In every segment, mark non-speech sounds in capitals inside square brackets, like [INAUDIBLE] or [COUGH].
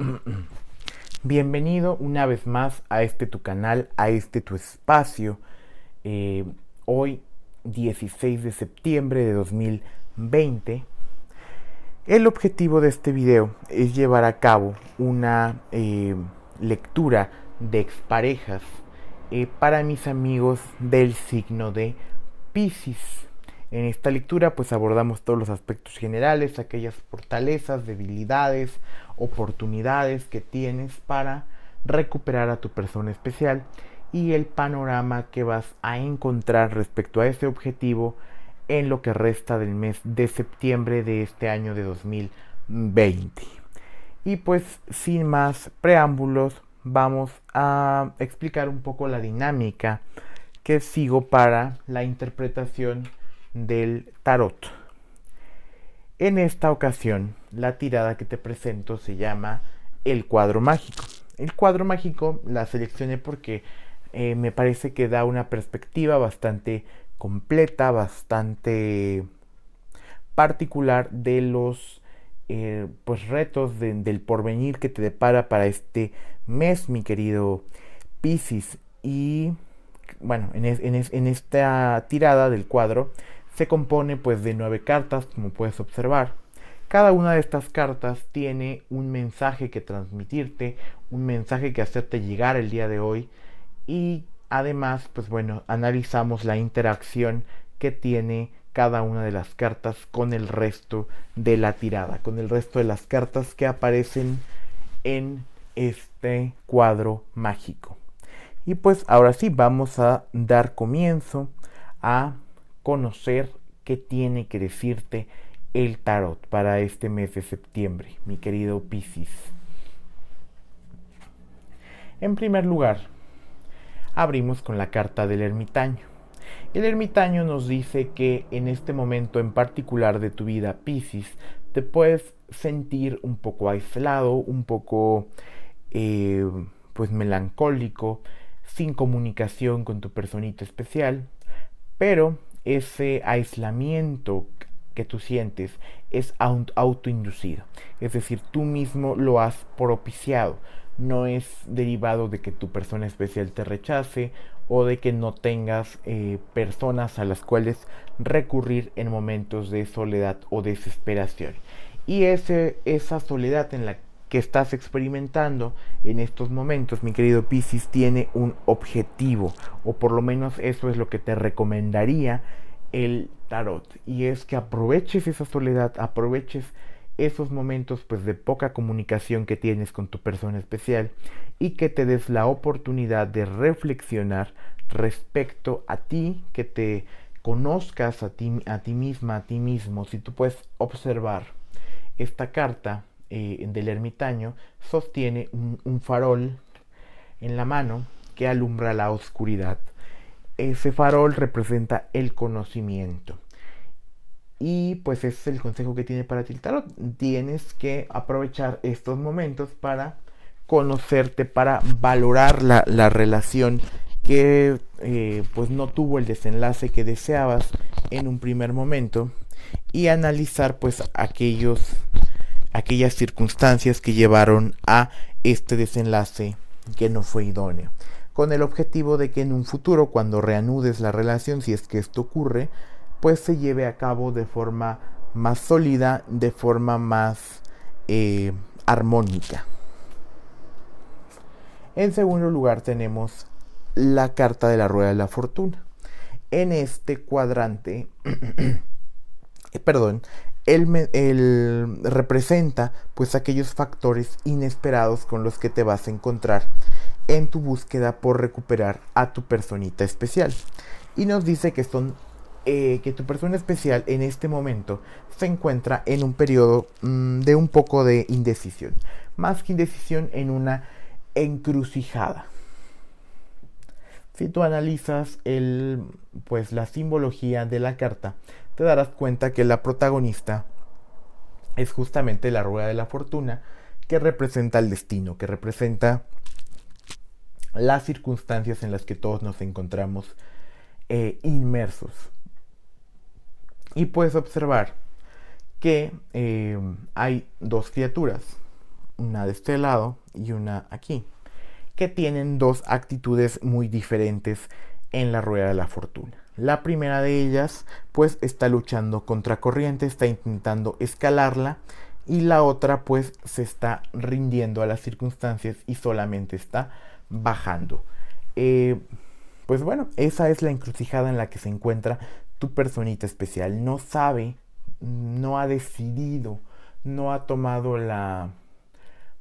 [CLEARS THROAT] Bienvenido una vez más a este tu canal, a este tu espacio. Eh, hoy, 16 de septiembre de 2020, el objetivo de este video es llevar a cabo una eh, lectura de exparejas eh, para mis amigos del signo de Pisces. En esta lectura pues abordamos todos los aspectos generales, aquellas fortalezas, debilidades, oportunidades que tienes para recuperar a tu persona especial y el panorama que vas a encontrar respecto a ese objetivo en lo que resta del mes de septiembre de este año de 2020. Y pues sin más preámbulos vamos a explicar un poco la dinámica que sigo para la interpretación del tarot. En esta ocasión, la tirada que te presento se llama El cuadro mágico. El cuadro mágico la seleccioné porque eh, me parece que da una perspectiva bastante completa, bastante particular de los eh, pues, retos del porvenir que te depara para este mes, mi querido Piscis. Y bueno, en esta tirada del cuadro se compone pues de nueve cartas, como puedes observar. Cada una de estas cartas tiene un mensaje que transmitirte, un mensaje que hacerte llegar el día de hoy y además, pues bueno, analizamos la interacción que tiene cada una de las cartas con el resto de la tirada, con el resto de las cartas que aparecen en este cuadro mágico. Y pues ahora sí, vamos a dar comienzo a conocer qué tiene que decirte el tarot para este mes de septiembre, mi querido Piscis. En primer lugar, abrimos con la carta del ermitaño. El ermitaño nos dice que en este momento en particular de tu vida, Piscis, te puedes sentir un poco aislado, un poco eh, pues melancólico, sin comunicación con tu personita especial, pero ese aislamiento que tú sientes es autoinducido. Es decir, tú mismo lo has propiciado. No es derivado de que tu persona especial te rechace o de que no tengas eh, personas a las cuales recurrir en momentos de soledad o desesperación. Y ese, esa soledad en la que estás experimentando en estos momentos, mi querido Piscis, tiene un objetivo, o por lo menos eso es lo que te recomendaría el tarot. Y es que aproveches esa soledad, aproveches esos momentos pues de poca comunicación que tienes con tu persona especial y que te des la oportunidad de reflexionar respecto a ti, que te conozcas a ti, a ti misma, a ti mismo, si tú puedes observar esta carta eh, del ermitaño sostiene un farol en la mano que alumbra la oscuridad ese farol representa el conocimiento. Y pues ese es el consejo que tiene para ti Tienes que aprovechar estos momentos para conocerte, para valorar la, relación que eh, pues no tuvo el desenlace que deseabas en un primer momento y analizar pues aquellos aquellas circunstancias que llevaron a este desenlace que no fue idóneo con el objetivo de que en un futuro, cuando reanudes la relación, si es que esto ocurre, pues se lleve a cabo de forma más sólida, de forma más eh, armónica. En segundo lugar tenemos la carta de la rueda de la fortuna. En este cuadrante, [CLEARS THROAT] eh, perdón, él, representa pues aquellos factores inesperados con los que te vas a encontrar en tu búsqueda por recuperar a tu personita especial. Y nos dice que son eh, que tu persona especial en este momento se encuentra en un periodo mm, de un poco de indecisión. Más que indecisión, en una encrucijada. Si tú analizas el, pues, la simbología de la carta, te darás cuenta que la protagonista es justamente la rueda de la fortuna que representa el destino, que representa las circunstancias en las que todos nos encontramos eh, inmersos. Y puedes observar que eh, hay dos criaturas, una de este lado y una aquí, que tienen dos actitudes muy diferentes en la rueda de la fortuna. La primera de ellas pues está luchando contra corriente, está intentando escalarla y la otra pues se está rindiendo a las circunstancias y solamente está bajando. Eh, pues bueno, esa es la encrucijada en la que se encuentra tu personita especial. No sabe, no ha decidido, no ha tomado la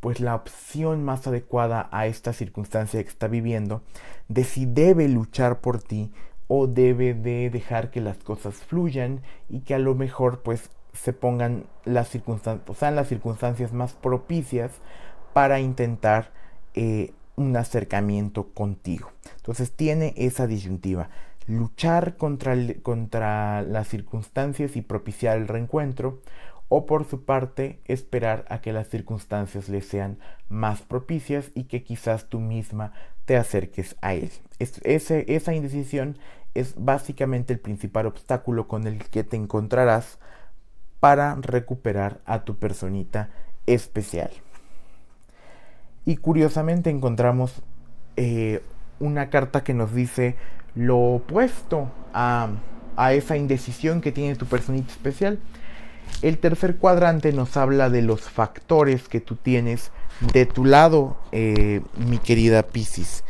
pues la opción más adecuada a esta circunstancia que está viviendo, de si debe luchar por ti o debe de dejar que las cosas fluyan y que a lo mejor pues se pongan las circunstancias, o las circunstancias más propicias para intentar eh, un acercamiento contigo. Entonces tiene esa disyuntiva. Luchar contra, contra las circunstancias y propiciar el reencuentro o por su parte esperar a que las circunstancias le sean más propicias y que quizás tú misma te acerques a él. esa indecisión es básicamente el principal obstáculo con el que te encontrarás para recuperar a tu personita especial. Y curiosamente encontramos eh, una carta que nos dice lo opuesto a, esa indecisión que tiene tu personita especial. El tercer cuadrante nos habla de los factores que tú tienes de tu lado, eh, mi querida Pisces.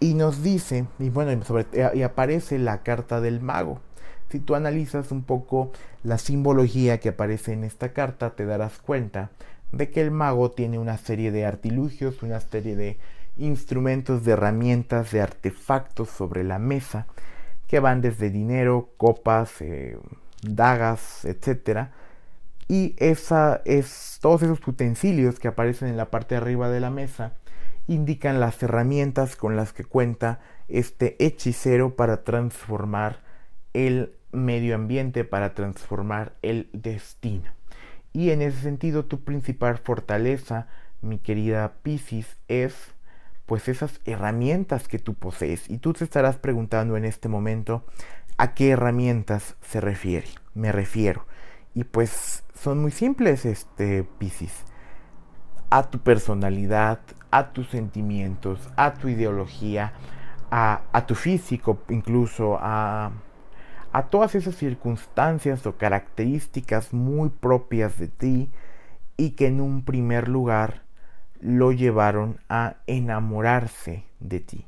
Y nos dice, y bueno, eh, y aparece la carta del mago. Si tú analizas un poco la simbología que aparece en esta carta, te darás cuenta de que el mago tiene una serie de artilugios, una serie de instrumentos, de herramientas, de artefactos sobre la mesa que van desde dinero, copas, eh, dagas, etc. Y esa es, todos esos utensilios que aparecen en la parte de arriba de la mesa indican las herramientas con las que cuenta este hechicero para transformar el medio ambiente, para transformar el destino. Y en ese sentido, tu principal fortaleza, mi querida Piscis, es pues esas herramientas que tú posees. Y tú te estarás preguntando en este momento a qué herramientas se refiere, me refiero. Y pues son muy simples, este Piscis A tu personalidad, a tus sentimientos, a tu ideología, a tu físico, incluso a a todas esas circunstancias o características muy propias de ti y que en un primer lugar lo llevaron a enamorarse de ti.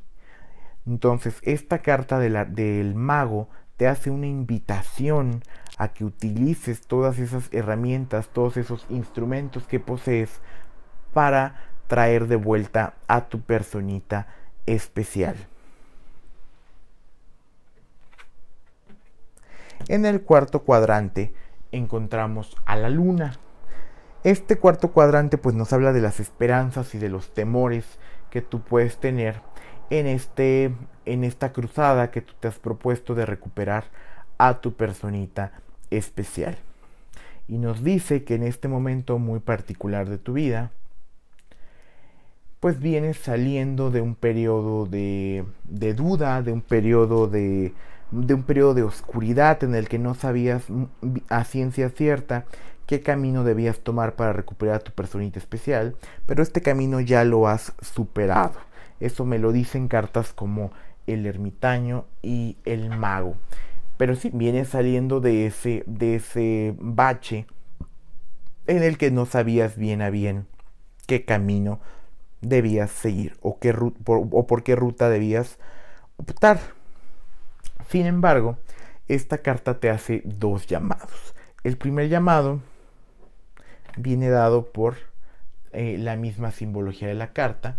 Entonces, esta carta de la, del mago te hace una invitación a que utilices todas esas herramientas, todos esos instrumentos que posees para traer de vuelta a tu personita especial. En el cuarto cuadrante encontramos a la luna. Este cuarto cuadrante pues nos habla de las esperanzas y de los temores que tú puedes tener en, este, en esta cruzada que tú te has propuesto de recuperar a tu personita especial. Y nos dice que en este momento muy particular de tu vida, pues vienes saliendo de un periodo de, de duda, de un periodo de, de un periodo de oscuridad en el que no sabías a ciencia cierta qué camino debías tomar para recuperar a tu personita especial, pero este camino ya lo has superado. Eso me lo dicen cartas como el ermitaño y el mago. Pero sí, vienes saliendo de ese, de ese bache en el que no sabías bien a bien qué camino debías seguir o, qué o por qué ruta debías optar. Sin embargo, esta carta te hace dos llamados. El primer llamado viene dado por eh, la misma simbología de la carta.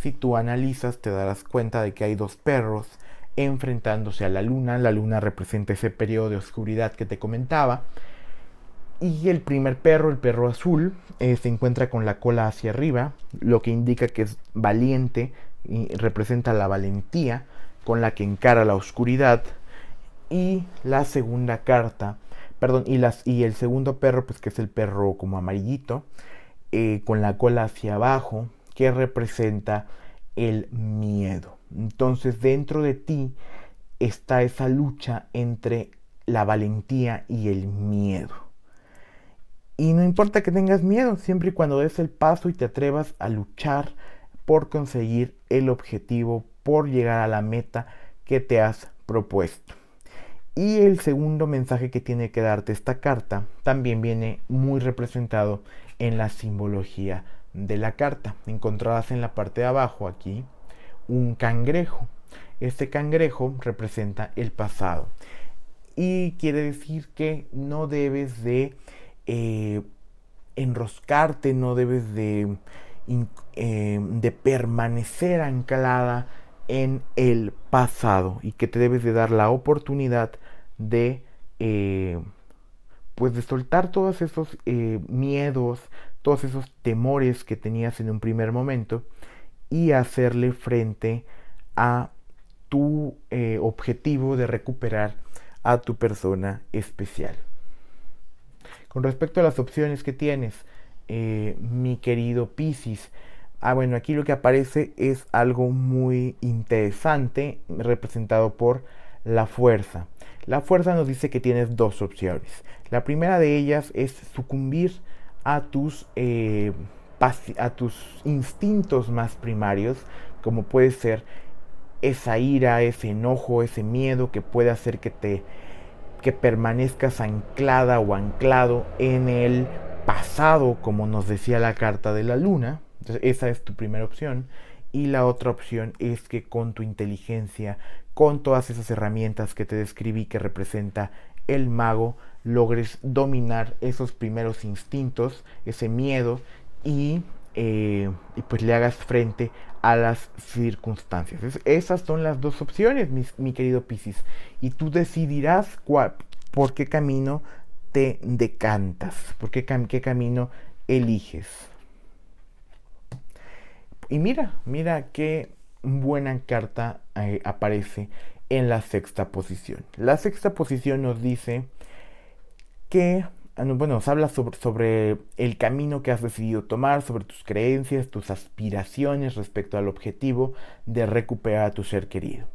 Si tú analizas te darás cuenta de que hay dos perros enfrentándose a la luna. La luna representa ese periodo de oscuridad que te comentaba. Y el primer perro, el perro azul, eh, se encuentra con la cola hacia arriba, lo que indica que es valiente y representa la valentía con la que encara la oscuridad. Y la segunda carta, perdón, y, las, y el segundo perro, pues que es el perro como amarillito, eh, con la cola hacia abajo, que representa el miedo. Entonces dentro de ti está esa lucha entre la valentía y el miedo. Y no importa que tengas miedo, siempre y cuando des el paso y te atrevas a luchar por conseguir el objetivo por llegar a la meta que te has propuesto. Y el segundo mensaje que tiene que darte esta carta también viene muy representado en la simbología de la carta. Encontrarás en la parte de abajo aquí un cangrejo. Este cangrejo representa el pasado y quiere decir que no debes de eh, enroscarte, no debes de, eh, de permanecer anclada en el pasado y que te debes de dar la oportunidad de eh, pues de soltar todos esos eh, miedos todos esos temores que tenías en un primer momento y hacerle frente a tu eh, objetivo de recuperar a tu persona especial con respecto a las opciones que tienes mi querido Piscis Ah, bueno, aquí lo que aparece es algo muy interesante representado por la fuerza. La fuerza nos dice que tienes dos opciones. La primera de ellas es sucumbir a tus, eh, a tus instintos más primarios, como puede ser esa ira, ese enojo, ese miedo que puede hacer que te que permanezcas anclada o anclado en el pasado, como nos decía la carta de la luna. Entonces, esa es tu primera opción. Y la otra opción es que con tu inteligencia, con todas esas herramientas que te describí que representa el mago, logres dominar esos primeros instintos, ese miedo y, eh, pues le hagas frente a las circunstancias. esas son las dos opciones, mi querido Piscis. Y tú decidirás cuál, por qué camino te decantas, por qué camino eliges. Y mira, mira qué buena carta eh, aparece en la sexta posición. La sexta posición nos dice que, ah, bueno, nos habla sobre, sobre, el camino que has decidido tomar, sobre tus creencias, tus aspiraciones respecto al objetivo de recuperar a tu ser querido.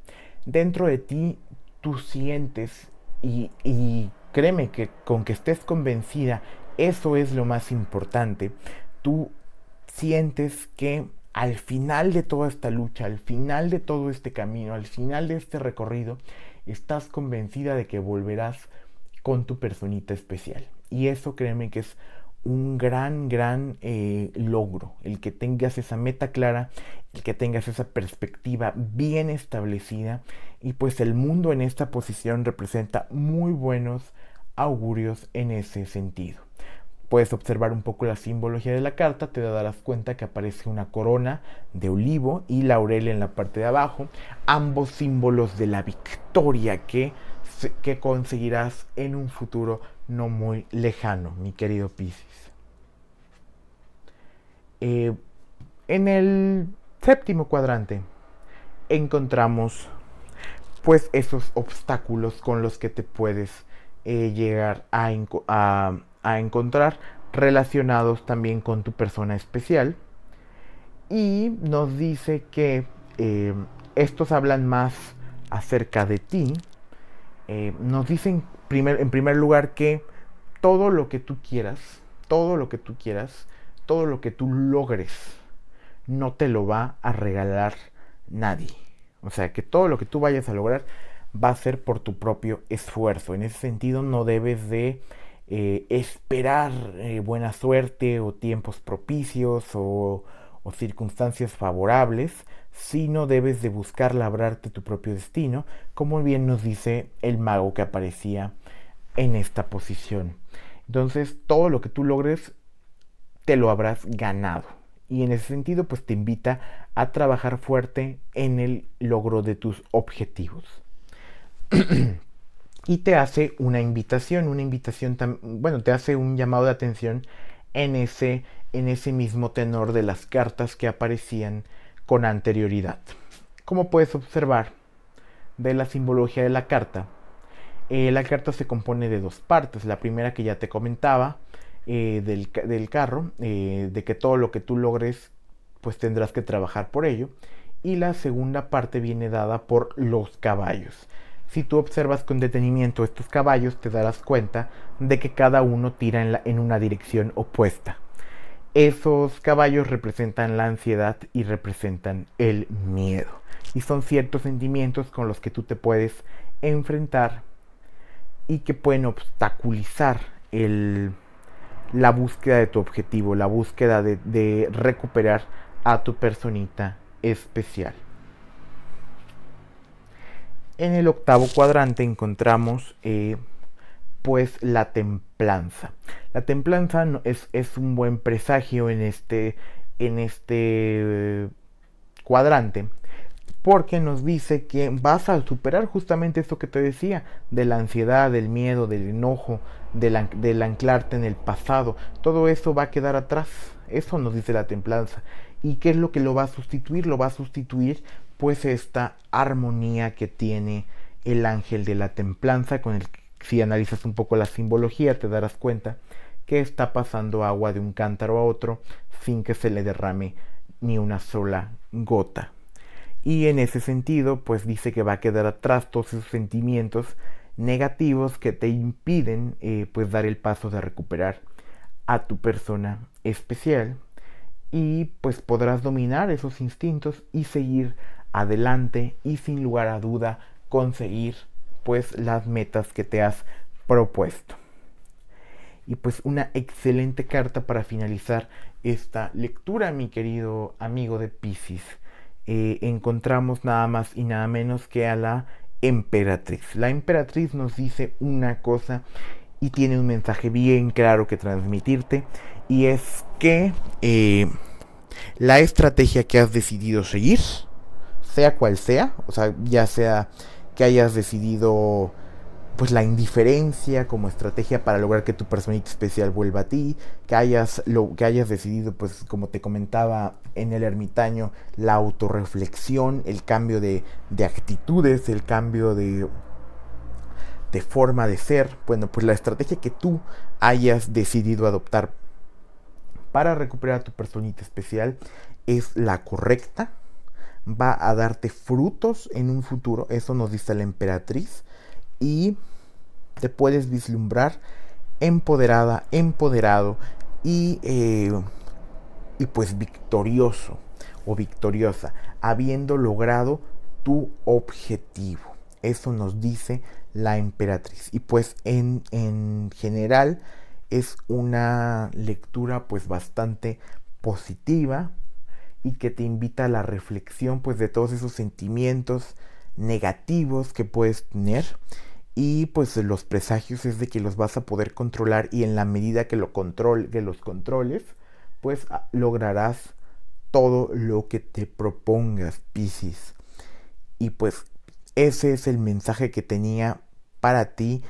Dentro de ti, tú sientes y, y créeme que con que estés convencida, eso es lo más importante. Tú sientes que al final de toda esta lucha, al final de todo este camino, al final de este recorrido, estás convencida de que volverás con tu personita especial. Y eso créeme que es un gran, gran eh, logro, el que tengas esa meta clara, el que tengas esa perspectiva bien establecida y pues el mundo en esta posición representa muy buenos augurios en ese sentido. Puedes observar un poco la simbología de la carta, te darás cuenta que aparece una corona de olivo y laurel en la parte de abajo, ambos símbolos de la victoria que, que conseguirás en un futuro no muy lejano, mi querido Pisces. Eh, en el séptimo cuadrante encontramos pues esos obstáculos con los que te puedes eh, llegar a, a encontrar relacionados también con tu persona especial. Y nos dice que eh, estos hablan más acerca de ti. Eh, nos dicen primer, en primer lugar que todo lo que tú quieras, todo lo que tú quieras, todo lo que tú logres, no te lo va a regalar nadie. O sea, que todo lo que tú vayas a lograr va a ser por tu propio esfuerzo. En ese sentido, no debes de eh, esperar eh, buena suerte o tiempos propicios o, o circunstancias favorables, sino debes de buscar labrarte tu propio destino, como bien nos dice el mago que aparecía en esta posición. Entonces, todo lo que tú logres, te lo habrás ganado. Y en ese sentido, pues te invita a trabajar fuerte en el logro de tus objetivos. [CLEARS THROAT] y te hace una invitación, una invitación, bueno, te hace un llamado de atención en ese, en ese mismo tenor de las cartas que aparecían con anterioridad. Como puedes observar de la simbología de la carta, eh, la carta se compone de dos partes. La primera que ya te comentaba eh, del, carro, eh, de que todo lo que tú logres, pues tendrás que trabajar por ello. Y la segunda parte viene dada por los caballos. Si tú observas con detenimiento estos caballos, te darás cuenta de que cada uno tira en, una dirección opuesta. Esos caballos representan la ansiedad y representan el miedo. Y son ciertos sentimientos con los que tú te puedes enfrentar y que pueden obstaculizar la búsqueda de tu objetivo, la búsqueda de recuperar a tu personita especial. En el octavo cuadrante encontramos eh, pues la templanza. La templanza es, un buen presagio en este, en este eh, cuadrante porque nos dice que vas a superar justamente esto que te decía, de la ansiedad, del miedo, del enojo, del, anclarte en el pasado. Todo eso va a quedar atrás, eso nos dice la templanza. ¿Y qué es lo que lo va a sustituir? Lo va a sustituir pues esta armonía que tiene el ángel de la templanza, con el si analizas un poco la simbología te darás cuenta que está pasando agua de un cántaro a otro sin que se le derrame ni una sola gota. Y en ese sentido, pues dice que va a quedar atrás todos esos sentimientos negativos que te impiden eh, pues dar el paso de recuperar a tu persona especial y pues podrás dominar esos instintos y seguir adelante y sin lugar a duda conseguir pues las metas que te has propuesto. Y pues una excelente carta para finalizar esta lectura, mi querido amigo de Pisces. Eh, encontramos nada más y nada menos que a la emperatriz. La emperatriz nos dice una cosa y tiene un mensaje bien claro que transmitirte y es que eh, la estrategia que has decidido seguir sea cual sea, o sea, ya sea que hayas decidido pues la indiferencia como estrategia para lograr que tu personita especial vuelva a ti, que hayas, que hayas decidido, pues como te comentaba en el ermitaño, la autorreflexión, el cambio de, de actitudes, el cambio de, de forma de ser, bueno, pues la estrategia que tú hayas decidido adoptar para recuperar a tu personita especial es la correcta, va a darte frutos en un futuro, eso nos dice la emperatriz, y te puedes vislumbrar empoderada, empoderado y, eh, y pues victorioso o victoriosa, habiendo logrado tu objetivo. Eso nos dice la emperatriz. Y pues en, en general es una lectura pues bastante positiva, y que te invita a la reflexión pues de todos esos sentimientos negativos que puedes tener y pues los presagios es de que los vas a poder controlar y en la medida que, lo control, que los controles pues ah, lograrás todo lo que te propongas Piscis y pues ese es el mensaje que tenía para ti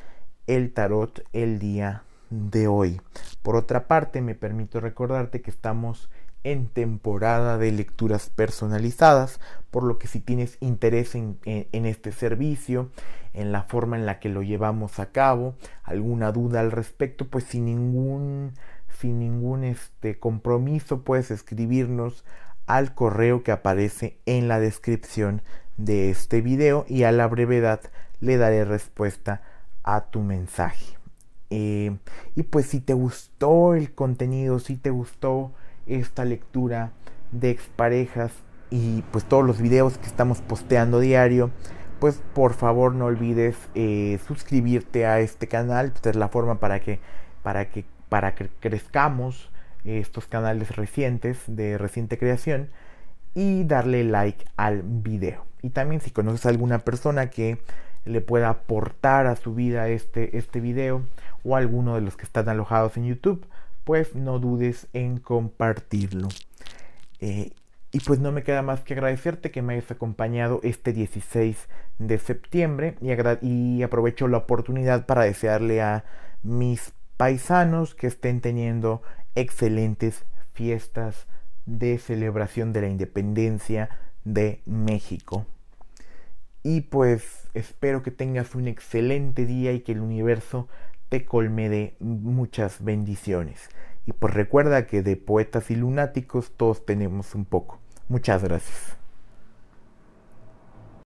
el tarot el día de hoy por otra parte me permito recordarte que estamos en temporada de lecturas personalizadas, por lo que si tienes interés en, este servicio, en la forma en la que lo llevamos a cabo, alguna duda al respecto, pues sin ningún, sin ningún este, compromiso puedes escribirnos al correo que aparece en la descripción de este video y a la brevedad le daré respuesta a tu mensaje. Eh, y pues si te gustó el contenido, si te gustó esta lectura de exparejas y pues todos los videos que estamos posteando diario, pues por favor no olvides eh, suscribirte a este canal, pues, es la forma para que, para que, para que crezcamos eh, estos canales recientes de reciente creación y darle like al video. Y también si conoces a alguna persona que le pueda aportar a su vida este, este video o alguno de los que están alojados en YouTube, pues no dudes en compartirlo. Eh, y pues no me queda más que agradecerte que me hayas acompañado este 16 de septiembre y, y aprovecho la oportunidad para desearle a mis paisanos que estén teniendo excelentes fiestas de celebración de la independencia de México. Y pues espero que tengas un excelente día y que el universo te colme de muchas bendiciones. Y pues recuerda que de poetas y lunáticos todos tenemos un poco. Muchas gracias.